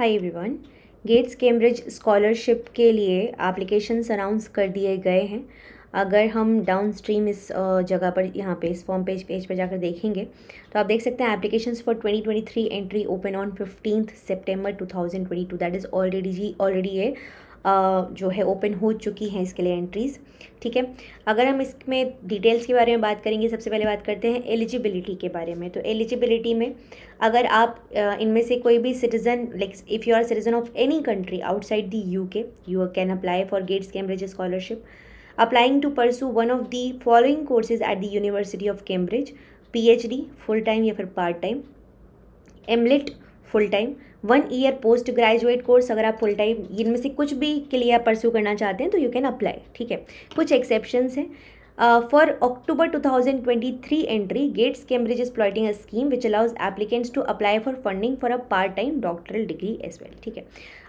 हाय everyone Gates Cambridge scholarship के लिए applications announce कर दिए गए हैं अगर हम डाउन स्ट्रीम इस जगह पर यहाँ पे इस फॉर्म पेज पेज पर जाकर देखेंगे तो आप देख सकते हैं application for 2023 entry open on fifteen September 2022 that is already जी ऑलरेडी ये जो है ओपन हो चुकी हैं इसके लिए एंट्रीज़ ठीक है अगर हम इसमें डिटेल्स के बारे में बात करेंगे सबसे पहले बात करते हैं एलिजिबिलिटी के बारे में तो एलिजिबिलिटी में अगर आप इनमें से कोई भी citizen like if you are citizen of any country outside the U K you can apply for Gates Cambridge scholarship applying to pursue one of the following courses at the University of Cambridge P full time या फिर part time MLitt full time one year post graduate course अगर आप full time इनमें से कुछ भी के लिए आप परस्यू करना चाहते हैं तो यू कैन अप्लाई ठीक है कुछ एक्सेप्शंस हैं for October 2023 entry Gates Cambridge is plotting a scheme which allows applicants to apply for funding for a part time doctoral degree as well ठीक है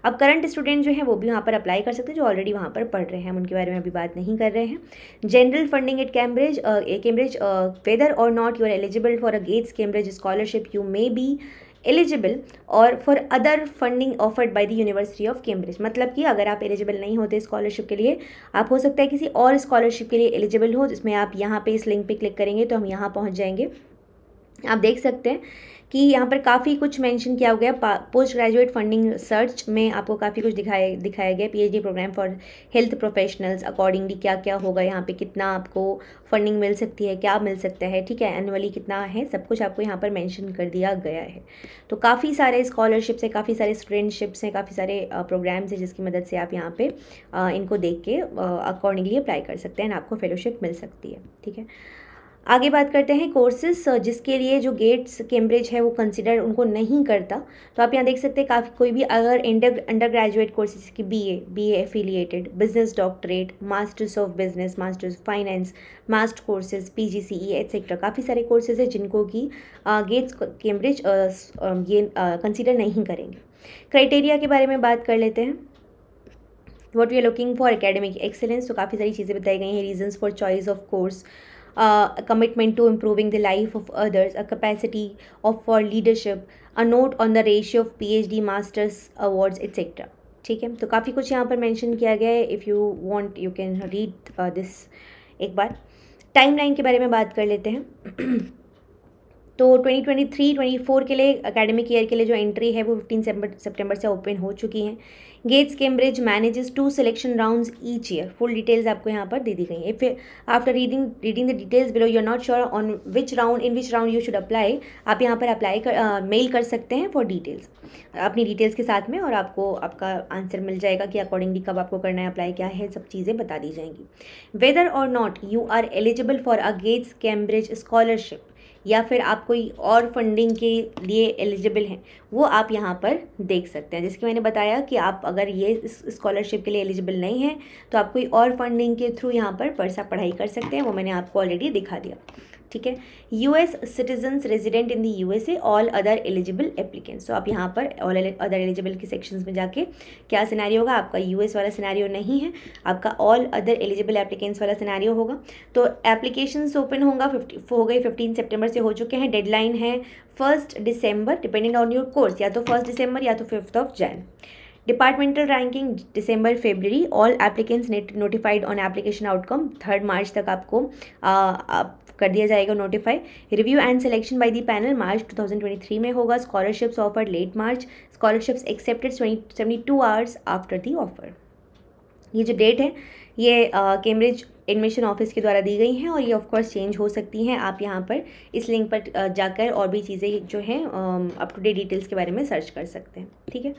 अब करंट स्टूडेंट जो है वो भी वहाँ पर अप्लाई कर सकते हैं जो ऑलरेडी वहाँ पर पढ़ रहे हैं हम उनके बारे में अभी बात नहीं कर रहे हैं general funding at Cambridge Cambridge whether or not you are eligible for a Gates Cambridge scholarship you may be eligible or for other funding offered by the University of Cambridge मतलब कि अगर आप एलिजिबल नहीं होते scholarship के लिए आप हो सकता है किसी और स्कॉलरशिप के लिए एलिजिबल हो जिसमें आप यहाँ पे इस लिंक पे क्लिक करेंगे तो हम यहाँ पहुँच जाएंगे आप देख सकते हैं कि यहाँ पर काफ़ी कुछ मेंशन किया गया पोस्ट ग्रेजुएट फंडिंग सर्च में आपको काफ़ी कुछ दिखाया दिखाया गया PhD programme for health professionals accordingly क्या क्या होगा यहाँ पे कितना आपको फंडिंग मिल सकती है क्या मिल सकता है ठीक है एनुअली कितना है सब कुछ आपको यहाँ पर मैंशन कर दिया गया है तो काफ़ी सारे स्कॉलरशिप्स हैं काफ़ी सारे स्टूडेंटशिप्स हैं काफ़ी सारे प्रोग्राम्स हैं जिसकी मदद से आप यहाँ पर इनको देख के अकॉर्डिंगली अप्लाई कर सकते हैं आपको फेलोशिप मिल सकती है ठीक है आगे बात करते हैं कोर्सेस uh, जिसके लिए जो गेट्स कैम्ब्रिज है वो कंसिडर उनको नहीं करता तो आप यहाँ देख सकते हैं काफ़ी कोई भी अगर इंडर अंडर ग्रेजुएट कोर्सेज की B A B affiliated business doctorate masters of business masters finance master courses P G C E etcetera काफ़ी सारे कोर्सेज हैं जिनको कि Gates uh, Cambridge uh, um, ये कंसिडर नहीं करेंगे क्राइटेरिया के बारे में बात कर लेते हैं what we are looking for academic excellence तो काफ़ी सारी चीज़ें बताई गई हैं reasons for choice of course a commitment to improving the life of others, a capacity of for leadership, a note on the ratio of PhD, masters awards, etc. ठीक है तो काफ़ी कुछ यहाँ पर मेंशन किया गया है if you want you can read this एक बार टाइमलाइन के बारे में बात कर लेते हैं तो 2023-24 के लिए एकेडमिक ईयर के लिए जो एंट्री है वो 15 सितंबर से ओपन हो चुकी है Gates Cambridge manages two selection rounds each year full details आपको यहाँ पर दे दी गई है if after reading reading the details below you are not sure on which round in which round you should apply आप यहाँ पर अप्लाई कर मेल uh, कर सकते हैं फॉर डिटेल्स अपनी डिटेल्स के साथ में और आपको आपका आंसर मिल जाएगा कि अकॉर्डिंगली कब आपको करना है अप्लाई क्या है सब चीज़ें बता दी जाएंगी whether or not you are eligible for a Gates Cambridge scholarship या फिर आप कोई और फंडिंग के लिए एलिजिबल हैं वो आप यहाँ पर देख सकते हैं जैसे कि मैंने बताया कि आप अगर ये स्कॉलरशिप के लिए एलिजिबल नहीं हैं तो आप कोई और फंडिंग के थ्रू यहाँ पर पर्सा पढ़ाई कर सकते हैं वो मैंने आपको ऑलरेडी दिखा दिया ठीक है US citizens resident in the USA all other eligible applicants तो आप यहाँ पर ऑल अदर एलिजिबल के सेक्शंस में जाके क्या सिनारी होगा आपका यूएस वाला सिनारी नहीं है आपका ऑल अदर एलिजिबल एप्लीकेंट्स वाला सिनारी होगा तो एप्लीकेशन ओपन होगा फिफ्टी हो गई फिफ्टीन सेप्टेम्बर से हो चुके हैं डेडलाइन है first December depending on your course या तो फर्स्ट डिसम्बर या तो fifth of Jan departmental ranking December February all applicants notified on application outcome third March तक आपको कर दिया जाएगा notify review and selection by the panel March 2023 में होगा scholarships offer late March scholarships accepted seventy two hours after the offer ये जो date है ये कैम्ब्रिज एडमिशन ऑफिस के द्वारा दी गई हैं और ये ऑफकोर्स चेंज हो सकती हैं आप यहाँ पर इस लिंक पर जाकर और भी चीज़ें जो हैं अप टू डेट डिटेल्स के बारे में सर्च कर सकते हैं ठीक है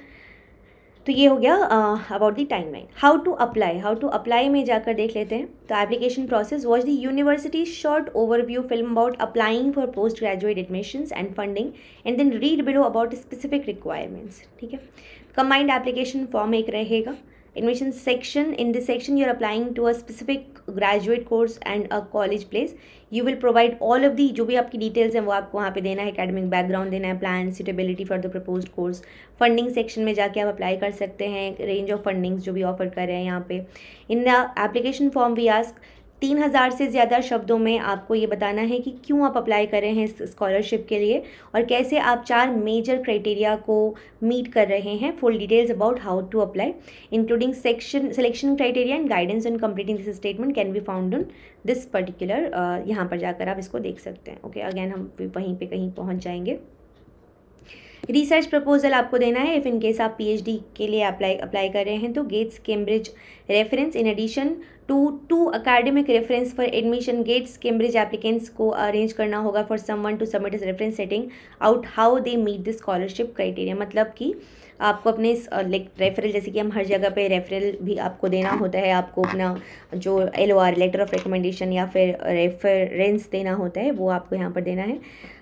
तो ये हो गया about the time line how to apply how to apply में जाकर देख लेते हैं तो application process was the university short overview film about applying for post graduate admission and funding and then read below about specific requirements ठीक है combined application form एक रहेगा admission section in this section you're applying to a specific graduate course and a college place you will provide all of the जो भी आपकी details हैं वो आपको वहाँ पे देना है academic background देना है plan suitability for the proposed course funding section में जाके आप apply कर सकते हैं range of fundings जो भी offer कर रहे हैं यहाँ पे in the application form we ask तीन हज़ार से ज़्यादा शब्दों में आपको ये बताना है कि क्यों आप अप्लाई कर रहे हैं इस स्कॉलरशिप के लिए और कैसे आप चार मेजर क्राइटेरिया को मीट कर रहे हैं full details about how to apply including section selection criteria and guidance on completing this statement can be found in this particular यहाँ पर जाकर आप इसको देख सकते हैं ओके okay, अगेन हम वहीं पर कहीं पहुँच जाएंगे रिसर्च प्रपोजल आपको देना है इफ़ इन केस आप पीएचडी के लिए अप्लाई अप्लाई कर रहे हैं तो Gates Cambridge reference in addition to two academic reference for admission Gates Cambridge applicants को अरेंज करना होगा for someone to submit is reference setting out how they meet the scholarship criteria मतलब कि आपको अपने लाइक रेफरल जैसे कि हम हर जगह पे रेफरल भी आपको देना होता है आपको अपना जो L O R letter of recommendation या फिर रेफरेंस देना होता है वो आपको यहाँ पर देना है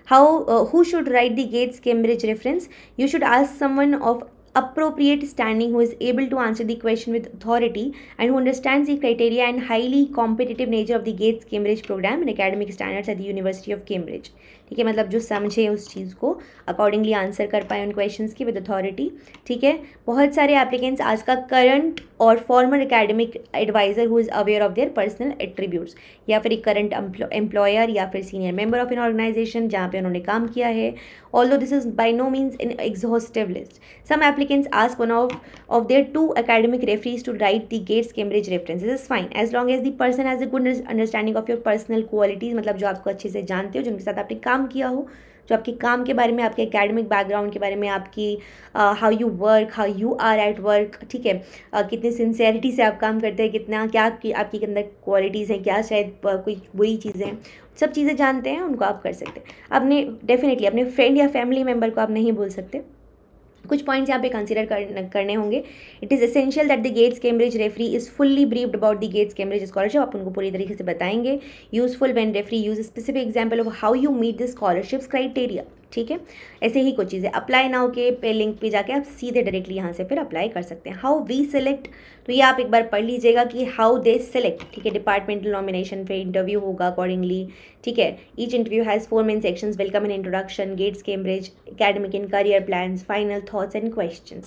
how who should write the Gates Cambridge reference you should ask someone of appropriate standing, who is able to answer the question with authority and who understands the criteria and highly competitive nature of the Gates Cambridge program and academic standards at the University of Cambridge. ठीक है मतलब जो समझे उस चीज़ को accordingly answer कर पाए उन क्वेश्चन की विद अथॉरिटी ठीक है बहुत सारे एप्लीकेंट्स आज का करंट और former academic advisor who is aware of their personal attributes या फिर एक करंट एम्प्लॉयर या फिर senior member of an organisation जहाँ पे उन्होंने काम किया है although this is by no means in exhaustive list some applicants as one of of their two academic referees to write the Gates Cambridge reference is fine as long as the person as a good understanding of your personal qualities मतलब जो आपको अच्छे से जानते हो जिनके साथ आपने काम काम किया हो जो आपके काम के बारे में आपके एकेडमिक बैकग्राउंड के बारे में आपकी how you work how you are at work ठीक है uh, कितनी सिंसेरिटी से आप काम करते हैं कितना क्या आपकी आपके अंदर क्वालिटीज़ हैं क्या शायद कोई बुरी चीज़ें हैं सब चीज़ें जानते हैं उनको आप कर सकते हैं अपने डेफिनेटली अपने फ्रेंड या फैमिली मेम्बर को आप नहीं बोल सकते कुछ पॉइंट्स यहाँ पे कंसिडर करने होंगे it is essential that the Gates Cambridge referee is fully briefed about the Gates Cambridge scholarship आप उनको पूरी तरीके से बताएंगे useful when referee use specific example of how you meet the scholarship's criteria ठीक है ऐसे ही कुछ चीज़ें अप्लाई नाउ के पे लिंक पे जाके आप सीधे डायरेक्टली यहाँ से फिर अप्लाई कर सकते हैं हाउ वी सेलेक्ट तो ये आप एक बार पढ़ लीजिएगा कि हाउ दे सेलेक्ट ठीक है डिपार्टमेंटल नॉमिनेशन फिर इंटरव्यू होगा अकॉर्डिंगली ठीक है each interview has four main sections welcome and introduction Gates Cambridge academic in career plans final thoughts and question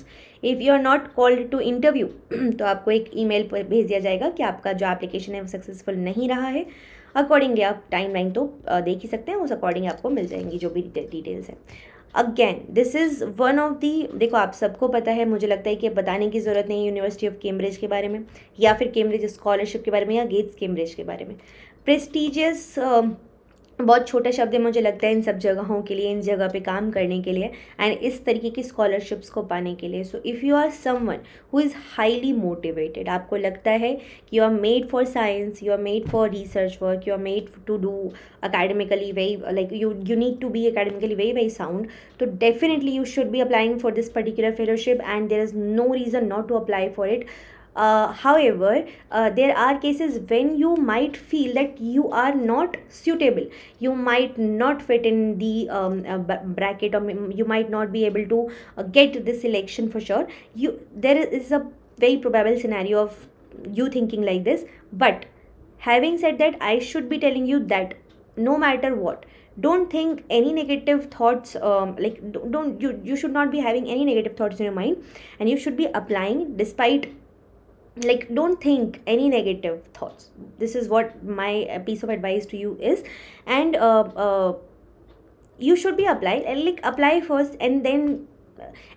if you are not called to interview तो आपको एक email पर भेज दिया जाएगा कि आपका जो एप्लीकेशन है वो सक्सेसफुल नहीं रहा है अकॉर्डिंगली आप टाइम लाइन तो देख ही सकते हैं उस अकॉर्डिंग आपको मिल जाएंगी जो भी डिटेल्स है again this is one of the देखो आप सबको पता है मुझे लगता है कि बताने की ज़रूरत नहीं यूनिवर्सिटी ऑफ कैम्ब्रिज के बारे में या फिर कैम्ब्रिज स्कॉलरशिप के बारे में या गेट्स कैम्ब्रिज के बारे में प्रेस्टिजियस बहुत छोटे शब्द मुझे लगता है इन सब जगहों के लिए इन जगह पे काम करने के लिए एंड इस तरीके की स्कॉलरशिप्स को पाने के लिए so if you are someone who is highly motivated आपको लगता है कि you are made for science you are made for research work you are made to do academically very like you you need to be academically very very sound तो definitely you should be applying for this particular fellowship and there is no reason not to apply for it Uh, however, uh, there are cases when you might feel that you are not suitable. You might not fit in the um, uh, bracket, or you might not be able to uh, get this selection for sure. You there is a very probable scenario of you thinking like this. But having said that, I should be telling you that no matter what, don't think any negative thoughts um, like don't you you should not be having any negative thoughts in your mind and you should be applying despite like don't think any negative thoughts this is what my piece of advice to you is and uh, uh, you should be apply like apply first and then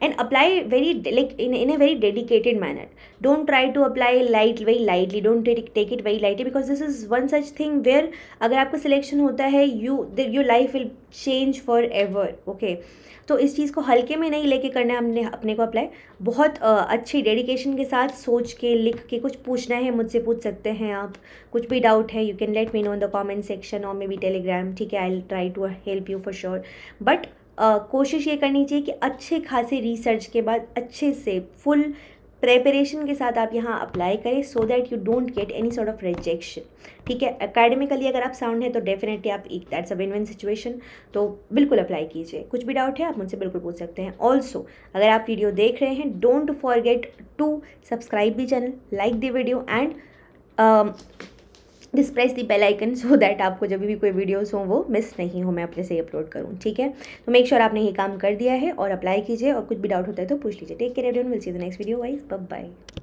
and apply very like in, in a very dedicated manner don't try to apply light very lightly don't take, take it very lightly because this is one such thing where agar aapka selection hota hai you the, your life will change forever okay तो इस चीज़ को हल्के में नहीं लेके करना है हमने अपने को अप्लाई बहुत अच्छी डेडिकेशन के साथ सोच के लिख के कुछ पूछना है मुझसे पूछ सकते हैं आप कुछ भी डाउट है you can let me know in the comment section और मे बी टेलीग्राम ठीक है I try to help you for sure but कोशिश ये करनी चाहिए कि अच्छे खासे रिसर्च के बाद अच्छे से फुल प्रेपरेशन के साथ आप यहाँ अप्लाई करें so that you don't get any sort of rejection ठीक है अकेडमिकली अगर आप साउंड हैं तो डेफिनेटली आप एक that's a win win situation तो बिल्कुल अप्लाई कीजिए कुछ भी डाउट है आप मुझसे बिल्कुल पूछ सकते हैं ऑल्सो अगर आप वीडियो देख रहे हैं don't forget to subscribe the channel like the video and this press the bell icon so that आपको जब भी कोई वीडियोस हो वो मिस नहीं हो मैं अपने से अपलोड करूँ ठीक है तो मेक श्योर आपने ये काम कर दिया है और अप्लाई कीजिए और कुछ भी डाउट होता है तो पूछ लीजिए take care everyone will see the next video wise bye